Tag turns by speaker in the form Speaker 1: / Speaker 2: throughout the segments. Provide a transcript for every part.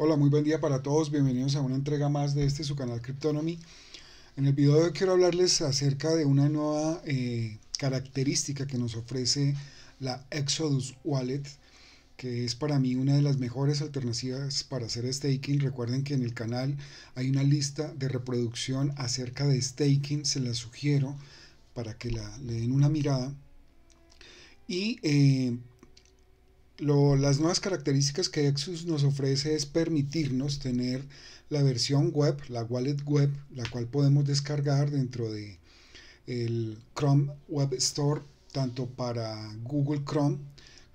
Speaker 1: Hola, muy buen día para todos. Bienvenidos a una entrega más de este su canal Cryptonomy. En el video de hoy quiero hablarles acerca de una nueva eh, característica que nos ofrece la Exodus Wallet, que es para mí una de las mejores alternativas para hacer staking. Recuerden que en el canal hay una lista de reproducción acerca de staking, se la sugiero para que la, le den una mirada. Y eh, lo, las nuevas características que Exus nos ofrece es permitirnos tener la versión web, la wallet web, la cual podemos descargar dentro de el Chrome Web Store, tanto para Google Chrome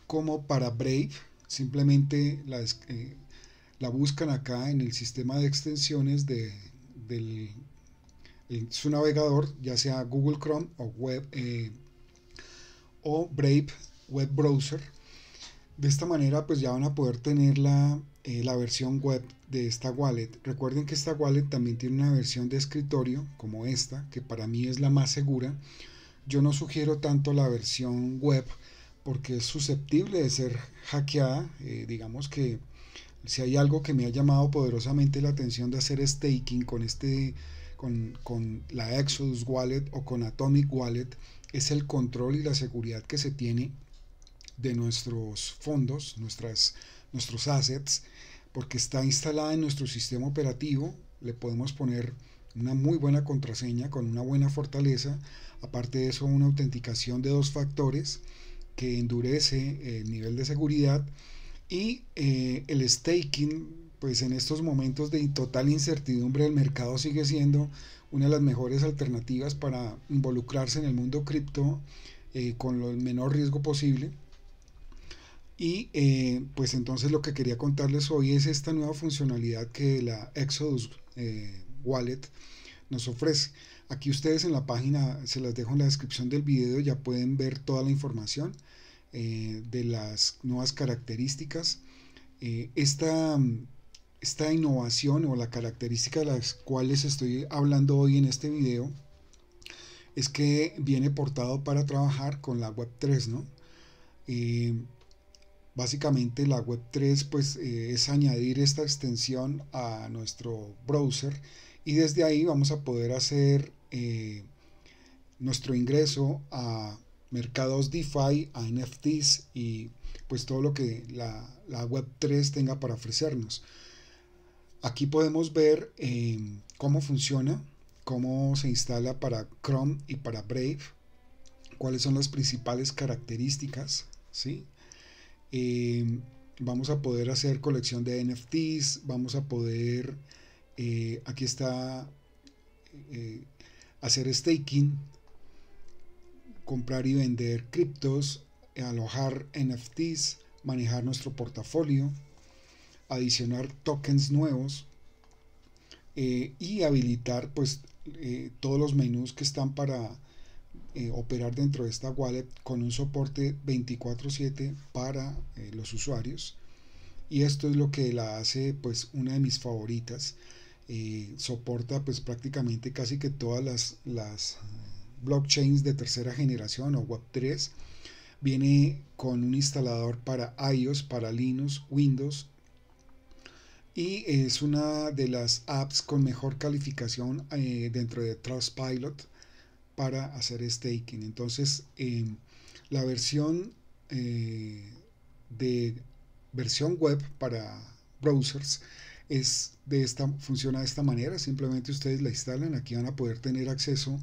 Speaker 1: como para Brave. Simplemente la, eh, buscan acá en el sistema de extensiones de, su navegador, ya sea Google Chrome o, web, eh, o Brave Web Browser de esta manera pues ya van a poder tener eh, la, versión web de esta wallet. Recuerden que esta wallet también tiene una versión de escritorio como esta, que para mí es la más segura. Yo no sugiero tanto la versión web porque es susceptible de ser hackeada. Eh, digamos que si hay algo que me ha llamado poderosamente la atención de hacer staking con este con, con, la Exodus Wallet o con Atomic Wallet es el control y la seguridad que se tiene de nuestros fondos, nuestras, nuestros assets, porque está instalada en nuestro sistema operativo, le podemos poner una muy buena contraseña con una buena fortaleza, aparte de eso una autenticación de dos factores que endurece eh, el nivel de seguridad y eh, el staking, pues en estos momentos de total incertidumbre el mercado sigue siendo una de las mejores alternativas para involucrarse en el mundo cripto eh, con lo, el menor riesgo posible y eh, pues entonces lo que quería contarles hoy es esta nueva funcionalidad que la Exodus eh, Wallet nos ofrece. Aquí ustedes en la página, se las dejo en la descripción del video, ya pueden ver toda la información eh, de las nuevas características. esta, esta innovación o la característica de las cuales estoy hablando hoy en este video es que viene portado para trabajar con la Web3, ¿no? Básicamente la Web3 pues, eh, es añadir esta extensión a nuestro browser y desde ahí vamos a poder hacer eh, nuestro ingreso a mercados DeFi, a NFTs y pues todo lo que la, Web3 tenga para ofrecernos. Aquí podemos ver eh, cómo funciona, cómo se instala para Chrome y para Brave, cuáles son las principales características, Em, vamos a poder hacer colección de NFTs, vamos a poder, eh, aquí está, eh, hacer staking, comprar y vender criptos, alojar NFTs, manejar nuestro portafolio, adicionar tokens nuevos eh, y habilitar pues todos los menús que están para eh, operar dentro de esta wallet con un soporte 24/7 para eh, los usuarios y esto es lo que la hace pues una de mis favoritas eh, soporta pues prácticamente casi que todas las, las blockchains de tercera generación o web 3 viene con un instalador para iOS para Linux Windows y es una de las apps con mejor calificación dentro de Trustpilot para hacer staking. Entonces, em, la versión eh, de versión web para browsers es de esta, funciona de esta manera. Simplemente ustedes la instalan. Aquí van a poder tener acceso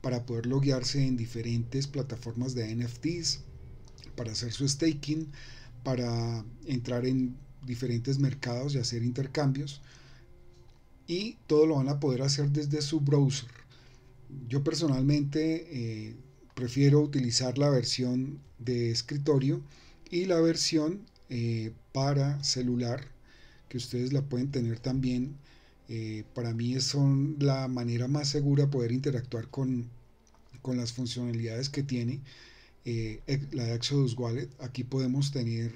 Speaker 1: para poder loguearse en diferentes plataformas de NFTs, para hacer su staking, para entrar en diferentes mercados y hacer intercambios. Y todo lo van a poder hacer desde su browser. Yo personalmente eh, prefiero utilizar la versión de escritorio y la versión eh, para celular, que ustedes la pueden tener también. Eh, para mí son la manera más segura poder interactuar con, con las funcionalidades que tiene la de Exodus Wallet. Aquí podemos tener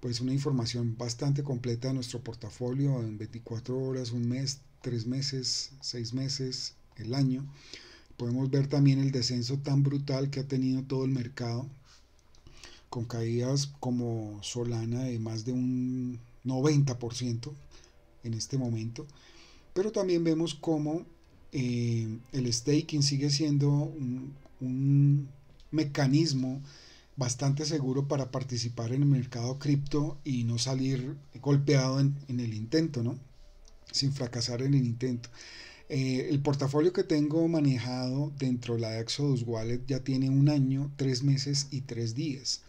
Speaker 1: pues una información bastante completa de nuestro portafolio en 24 horas, un mes, tres meses, seis meses, el año. Podemos ver también el descenso tan brutal que ha tenido todo el mercado, con caídas como Solana de más de un 90% en este momento. Pero también vemos cómo eh, el staking sigue siendo un, mecanismo bastante seguro para participar en el mercado cripto y no salir golpeado en, el intento, ¿no? Sin fracasar en el intento. Eh, el portafolio que tengo manejado dentro de la Exodus Wallet ya tiene un año, tres meses y tres días.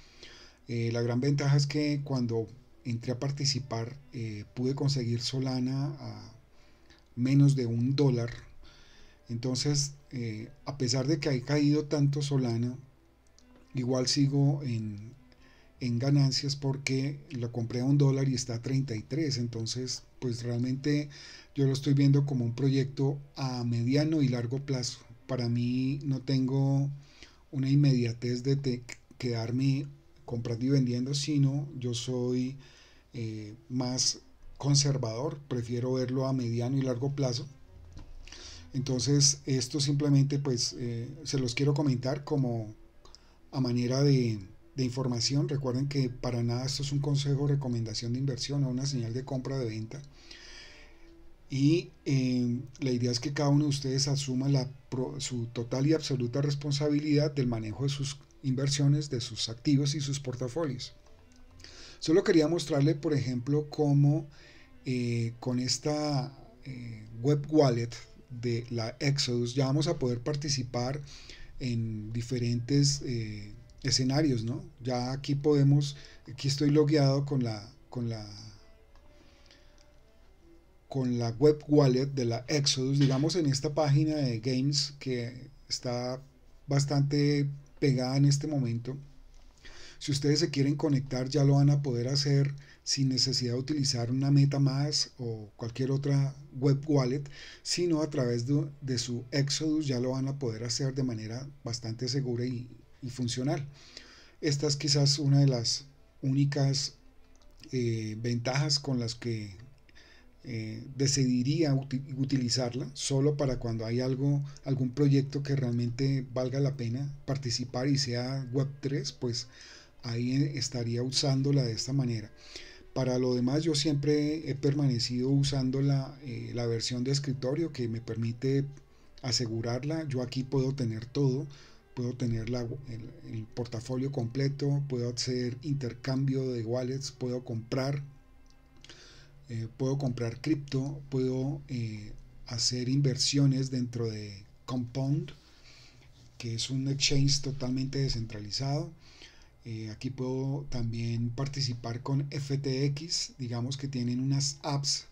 Speaker 1: Eh, la gran ventaja es que cuando entré a participar eh, pude conseguir Solana a menos de un dólar. Entonces, a pesar de que ha caído tanto Solana, igual sigo en, en ganancias porque lo compré a un dólar y está a 33. Entonces, pues realmente yo lo estoy viendo como un proyecto a mediano y largo plazo. Para mí no tengo una inmediatez de quedarme comprando y vendiendo, sino yo soy eh, más conservador, prefiero verlo a mediano y largo plazo. Entonces, esto simplemente pues eh, se los quiero comentar como a manera de, información. Recuerden que para nada esto es un consejo, recomendación de inversión o una señal de compra de venta. Y eh, la idea es que cada uno de ustedes asuma la, su total y absoluta responsabilidad del manejo de sus inversiones, de sus activos y sus portafolios. Solo quería mostrarle, por ejemplo, cómo eh, con esta eh, web wallet de la Exodus ya vamos a poder participar en diferentes escenarios, ¿no? Ya aquí podemos, aquí estoy logueado con la, con la, con la web wallet de la Exodus, digamos en esta página de games que está bastante pegada en este momento. Si ustedes se quieren conectar ya lo van a poder hacer sin necesidad de utilizar una meta más o cualquier otra web wallet, sino a través de, de su Exodus ya lo van a poder hacer de manera bastante segura y, y funcional. Esta es quizás una de las únicas eh, ventajas con las que eh, decidiría utilizarla solo para cuando hay algo, algún proyecto que realmente valga la pena participar y sea Web3, pues ahí eh, estaría usándola de esta manera. Para lo demás yo siempre he permanecido usando la, la versión de escritorio que me permite asegurarla. Yo aquí puedo tener todo, puedo tener el, portafolio completo, puedo hacer intercambio de wallets, puedo comprar, eh, puedo comprar cripto, puedo eh, hacer inversiones dentro de Compound, que es un exchange totalmente descentralizado. Eh, aquí puedo también participar con FTX, digamos que tienen unas apps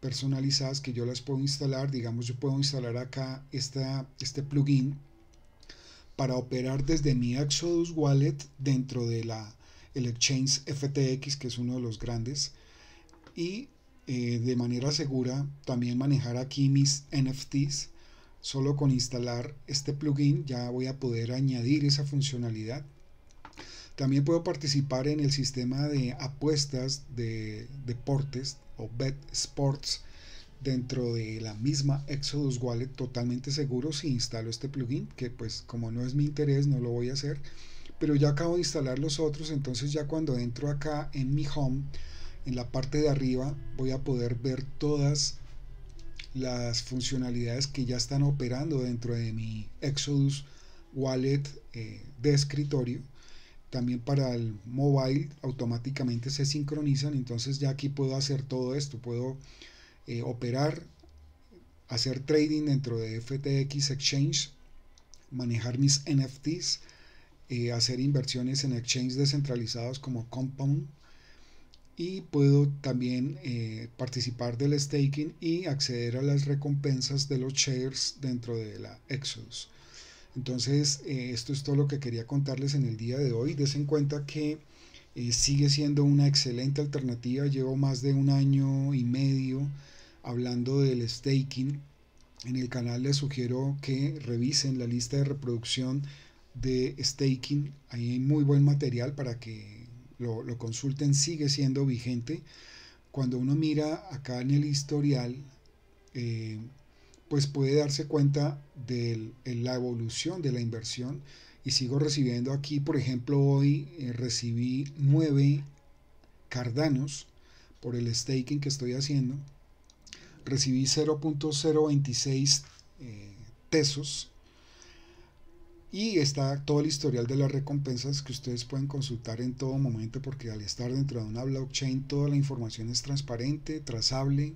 Speaker 1: personalizadas que yo las puedo instalar, digamos yo puedo instalar acá este plugin para operar desde mi Exodus Wallet dentro de la el exchange FTX, que es uno de los grandes, y eh, de manera segura también manejar aquí mis NFTs. Solo con instalar este plugin ya voy a poder añadir esa funcionalidad. También puedo participar en el sistema de apuestas de deportes o Bet Sports dentro de la misma Exodus Wallet totalmente seguro si instalo este plugin, que pues como no es mi interés no lo voy a hacer, pero ya acabo de instalar los otros, entonces ya cuando entro acá en mi home, en la parte de arriba voy a poder ver todas las funcionalidades que ya están operando dentro de mi Exodus Wallet eh, de escritorio. También para el mobile automáticamente se sincronizan, entonces ya aquí puedo hacer todo esto, puedo eh, operar, hacer trading dentro de FTX Exchange, manejar mis NFTs, eh, hacer inversiones en exchanges descentralizados como Compound y puedo también eh, participar del staking y acceder a las recompensas de los shares dentro de la Exodus. Entonces, esto es todo lo que quería contarles en el día de hoy. Des en cuenta que sigue siendo una excelente alternativa. Llevo más de un año y medio hablando del staking. En el canal les sugiero que revisen la lista de reproducción de staking. Ahí hay muy buen material para que lo, consulten. Sigue siendo vigente. Cuando uno mira acá en el historial, eh, pues puede darse cuenta de la evolución de la inversión. Y sigo recibiendo aquí, por ejemplo, hoy eh, recibí 9 cardanos por el staking que estoy haciendo recibí 0.026 eh, pesos tesos. Y está todo el historial de las recompensas que ustedes pueden consultar en todo momento porque al estar dentro de una blockchain toda la información es transparente, trazable,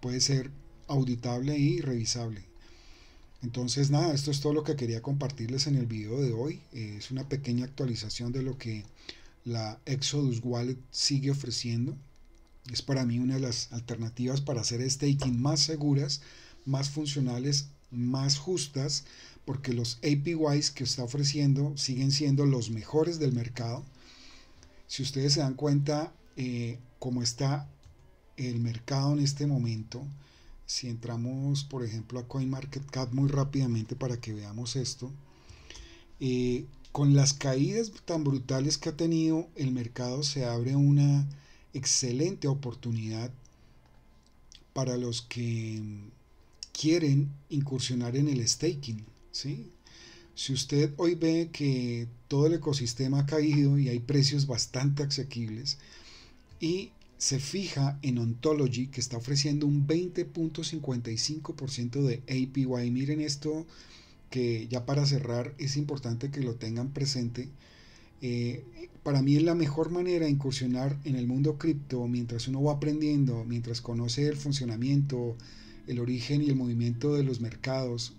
Speaker 1: puede ser auditable y revisable. Entonces nada, esto es todo lo que quería compartirles en el video de hoy. Eh, es una pequeña actualización de lo que la Exodus Wallet sigue ofreciendo. Es para mí una de las alternativas para hacer staking más seguras, más funcionales, más justas, porque los APYs que está ofreciendo siguen siendo los mejores del mercado. Si ustedes se dan cuenta eh, cómo está el mercado en este momento, si entramos por ejemplo a CoinMarketCap muy rápidamente para que veamos esto, eh, con las caídas tan brutales que ha tenido el mercado se abre una excelente oportunidad para los que quieren incursionar en el staking. ¿sí? Si usted hoy ve que todo el ecosistema ha caído y hay precios bastante asequibles y se fija en Ontology que está ofreciendo un 20.55% de APY, miren esto que ya para cerrar es importante que lo tengan presente. Eh, para mí es la mejor manera de incursionar en el mundo cripto mientras uno va aprendiendo, mientras conoce el funcionamiento, el origen y el movimiento de los mercados,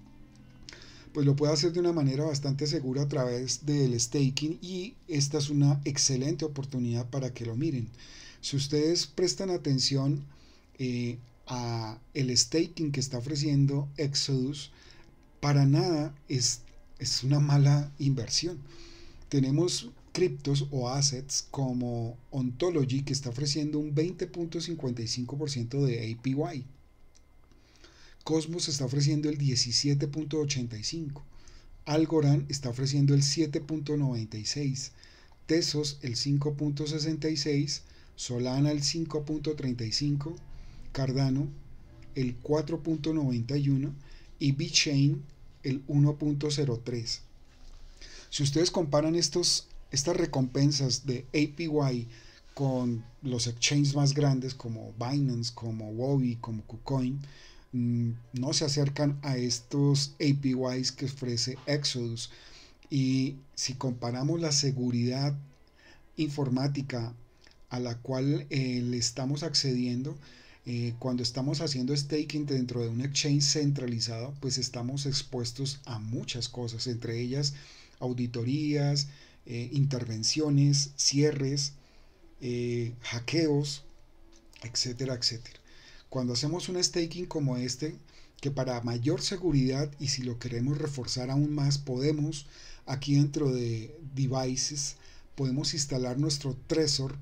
Speaker 1: pues lo puede hacer de una manera bastante segura a través del staking y esta es una excelente oportunidad para que lo miren. Si ustedes prestan atención eh, a el staking que está ofreciendo Exodus, para nada es, es una mala inversión. Tenemos criptos o assets como Ontology que está ofreciendo un 20.55% de APY. Cosmos está ofreciendo el 17.85. Algorand está ofreciendo el 7.96. Tesos el 5.66. Solana el 5.35. Cardano el 4.91 y BitChain el 1.03. Si ustedes comparan estos estas recompensas de APY con los exchanges más grandes como Binance, como Wobi, como KuCoin, mm, no se acercan a estos APYs que ofrece Exodus. Y si comparamos la seguridad informática a la cual eh, le estamos accediendo, eh, cuando estamos haciendo staking dentro de un exchange centralizado, pues estamos expuestos a muchas cosas, entre ellas auditorías, eh, intervenciones, cierres, eh, hackeos, etcétera, etcétera. Cuando hacemos un staking como este, que para mayor seguridad y si lo queremos reforzar aún más, podemos aquí dentro de devices, podemos instalar nuestro Trezor,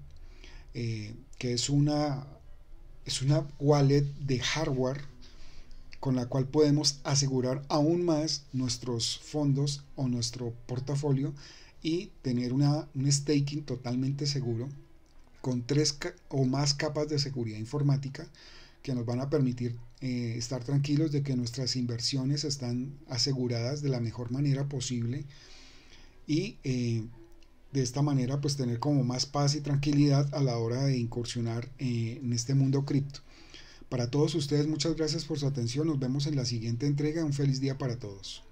Speaker 1: eh, que es una, es una wallet de hardware con la cual podemos asegurar aún más nuestros fondos o nuestro portafolio y tener una, un staking totalmente seguro con tres o más capas de seguridad informática que nos van a permitir eh, estar tranquilos de que nuestras inversiones están aseguradas de la mejor manera posible y eh, de esta manera pues tener como más paz y tranquilidad a la hora de incursionar eh, en este mundo cripto. Para todos ustedes muchas gracias por su atención, nos vemos en la siguiente entrega, un feliz día para todos.